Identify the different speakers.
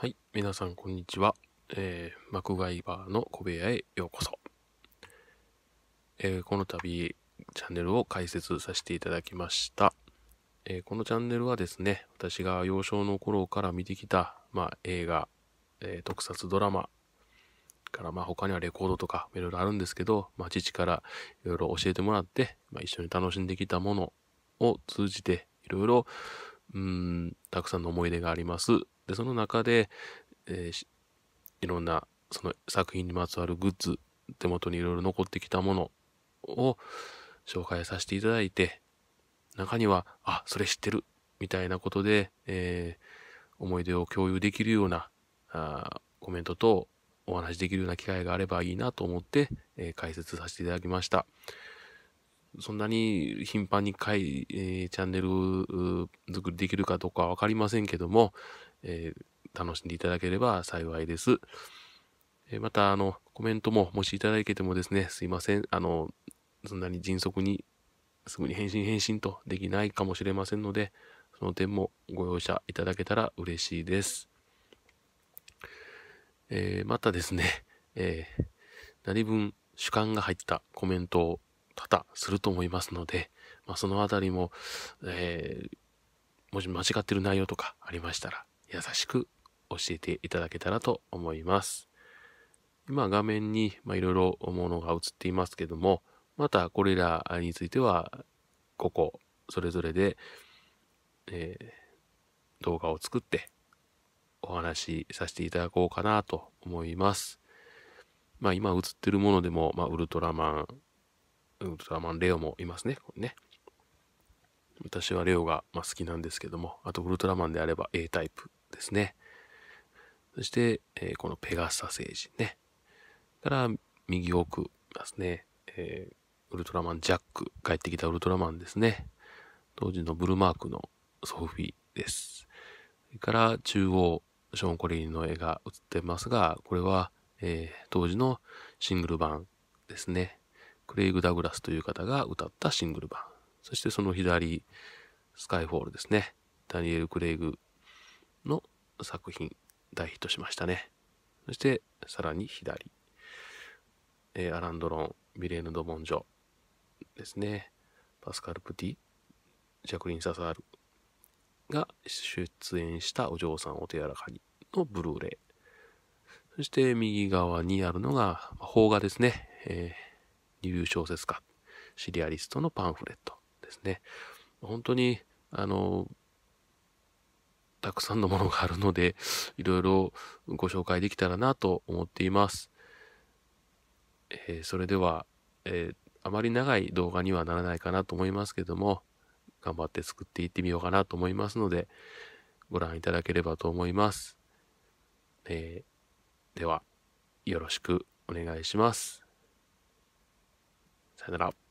Speaker 1: はい、皆さんこんにちは。えー、マクガイバーの小部屋へようこそ。えー、この度、チャンネルを開設させていただきました。えー、このチャンネルはですね、私が幼少の頃から見てきた、まあ、映画、えー、特撮ドラマ、から、まあ、他にはレコードとかいろいろあるんですけど、まあ、父からいろいろ教えてもらって、まあ、一緒に楽しんできたものを通じていろいろ、うん、たくさんの思い出がありますで、その中で、えー、いろんなその作品にまつわるグッズ、手元にいろいろ残ってきたものを紹介させていただいて、中には、あ、それ知ってる、みたいなことで、えー、思い出を共有できるようなあコメントとお話しできるような機会があればいいなと思って、えー、解説させていただきました。そんなに頻繁に回、えー、チャンネル作りできるかどうかわかりませんけども、えー、楽しんでいただければ幸いです。えー、また、あの、コメントももしいただけてもですね、すいません。あの、そんなに迅速に、すぐに返信返信とできないかもしれませんので、その点もご容赦いただけたら嬉しいです。えー、またですね、えー、何分主観が入ったコメントを多々すると思いますので、まあ、そのあたりも、えー、もし間違ってる内容とかありましたら、優しく教えていただけたらと思います。今画面にいろいろものが映っていますけども、またこれらについては、ここ、それぞれで、えー、動画を作ってお話しさせていただこうかなと思います。まあ今映ってるものでも、まあウルトラマン、ウルトラマンレオもいますね。これね私はレオが、まあ、好きなんですけども、あとウルトラマンであれば A タイプですね。そして、えー、このペガサ星人ね。から右奥ですね、えー、ウルトラマンジャック、帰ってきたウルトラマンですね。当時のブルマークのソフィーです。それから中央、ショーン・コリーの絵が映ってますが、これは、えー、当時のシングル版ですね。クレイグ・ダグラスという方が歌ったシングル版。そしてその左、スカイフォールですね。ダニエル・クレイグの作品、大ヒットしましたね。そして、さらに左、えー、アラン・ドロン、ビレーヌ・ド・ボンジョですね。パスカル・プティ、ジャクリン・ササールが出演したお嬢さんお手柔らかにのブルーレイ。そして右側にあるのが、邦画ですね。えー流小説家、シリアリストのパンフレットですね。本当に、あの、たくさんのものがあるので、いろいろご紹介できたらなと思っています。えー、それでは、えー、あまり長い動画にはならないかなと思いますけども、頑張って作っていってみようかなと思いますので、ご覧いただければと思います。えー、では、よろしくお願いします。and then I'll